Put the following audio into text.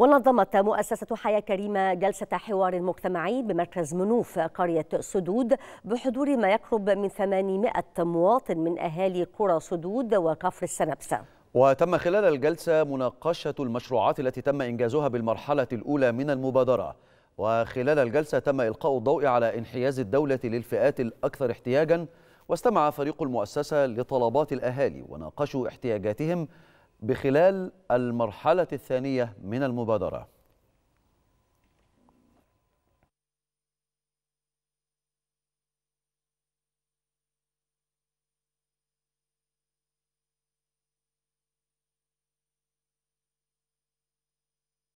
ونظمت مؤسسة حياة كريمة جلسة حوار مجتمعي بمركز منوف قرية سدود بحضور ما يقرب من 800 مواطن من أهالي قرى سدود وكفر السنبسة وتم خلال الجلسة مناقشة المشروعات التي تم إنجازها بالمرحلة الأولى من المبادرة وخلال الجلسة تم إلقاء الضوء على انحياز الدولة للفئات الأكثر احتياجاً واستمع فريق المؤسسة لطلبات الأهالي وناقشوا احتياجاتهم بخلال المرحلة الثانية من المبادرة